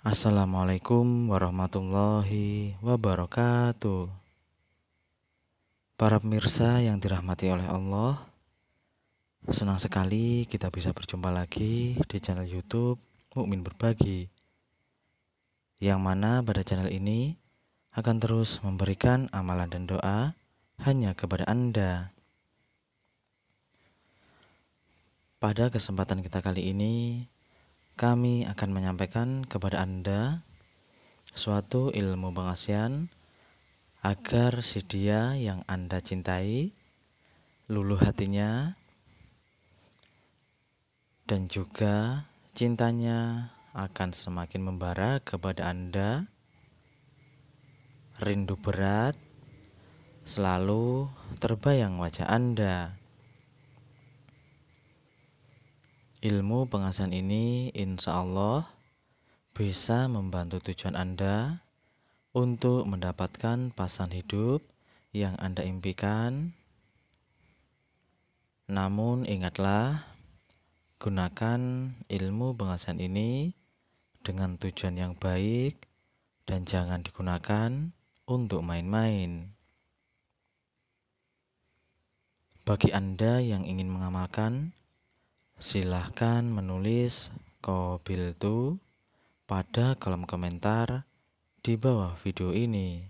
Assalamualaikum warahmatullahi wabarakatuh. Para pemirsa yang dirahmati oleh Allah, senang sekali kita bisa berjumpa lagi di channel YouTube Mukmin Berbagi. Yang mana pada channel ini akan terus memberikan amalan dan doa hanya kepada Anda. Pada kesempatan kita kali ini, kami akan menyampaikan kepada Anda suatu ilmu pengasihan agar si dia yang Anda cintai luluh hatinya dan juga cintanya akan semakin membara kepada Anda. Rindu berat selalu terbayang wajah Anda. Ilmu pengasihan ini insya Allah bisa membantu tujuan Anda untuk mendapatkan pasangan hidup yang Anda impikan. Namun ingatlah, gunakan ilmu pengasihan ini dengan tujuan yang baik dan jangan digunakan untuk main-main. Bagi Anda yang ingin mengamalkan Silahkan menulis tu pada kolom komentar di bawah video ini.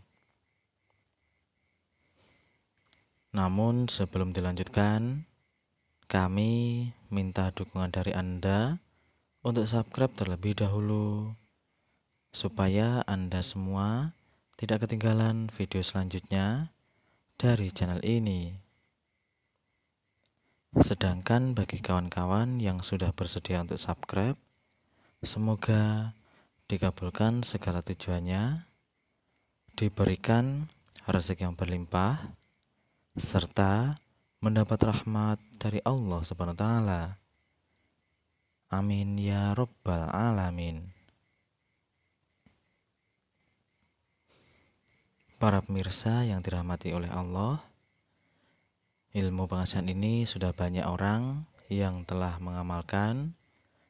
Namun sebelum dilanjutkan, kami minta dukungan dari Anda untuk subscribe terlebih dahulu supaya Anda semua tidak ketinggalan video selanjutnya dari channel ini. Sedangkan bagi kawan-kawan yang sudah bersedia untuk subscribe, semoga dikabulkan segala tujuannya, diberikan rezeki yang berlimpah, serta mendapat rahmat dari Allah Subhanahu taala. Amin ya rabbal alamin. Para pemirsa yang dirahmati oleh Allah, Ilmu pengasihan ini sudah banyak orang yang telah mengamalkan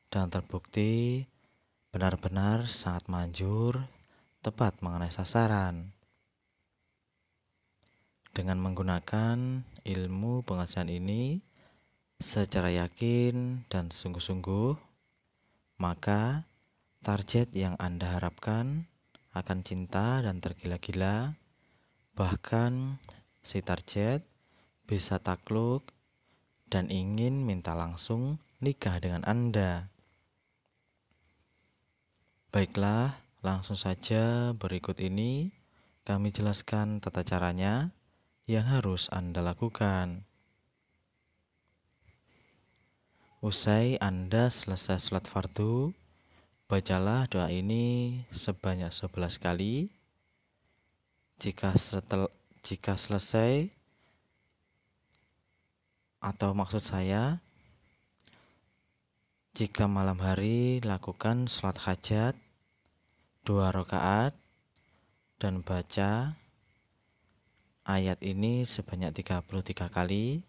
dan terbukti benar-benar sangat manjur, tepat mengenai sasaran. Dengan menggunakan ilmu pengasihan ini secara yakin dan sungguh-sungguh, maka target yang Anda harapkan akan cinta dan tergila-gila, bahkan si target bisa takluk dan ingin minta langsung nikah dengan Anda. Baiklah, langsung saja berikut ini kami jelaskan tata caranya yang harus Anda lakukan. Usai Anda selesai sholat fardu, bacalah doa ini sebanyak 11 kali. Jika setel, jika selesai, atau maksud saya jika malam hari lakukan sholat hajat dua rakaat dan baca ayat ini sebanyak 33 kali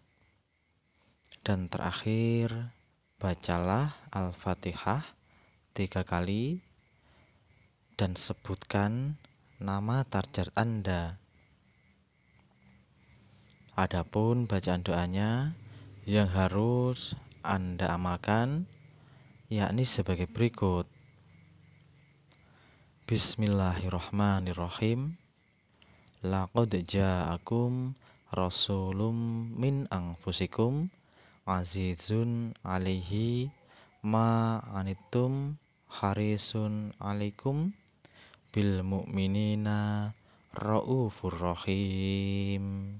dan terakhir bacalah Al-Fatihah tiga kali dan sebutkan nama target Anda. Adapun bacaan doanya, yang harus Anda amalkan yakni sebagai berikut. Bismillahirrahmanirrahim. Laqad ja'akum rasulum min anfusikum azizun alaihi ma anittum harisun alaikum bil mu'minina raufur rahim.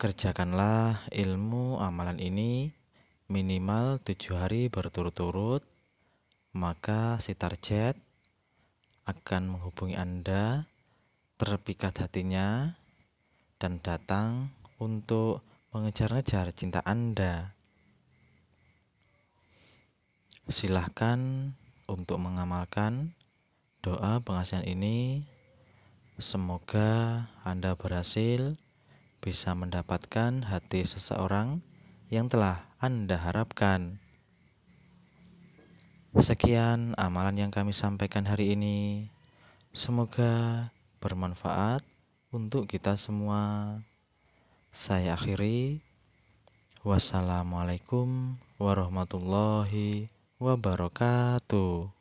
Kerjakanlah ilmu amalan ini minimal tujuh hari berturut-turut, maka si target akan menghubungi Anda terpikat hatinya dan datang untuk mengejar-ngejar cinta Anda. Silahkan untuk mengamalkan doa pengasihan ini. Semoga Anda berhasil bisa mendapatkan hati seseorang yang telah Anda harapkan. Sekian amalan yang kami sampaikan hari ini. Semoga bermanfaat untuk kita semua. Saya akhiri. Wassalamualaikum warahmatullahi wabarakatuh.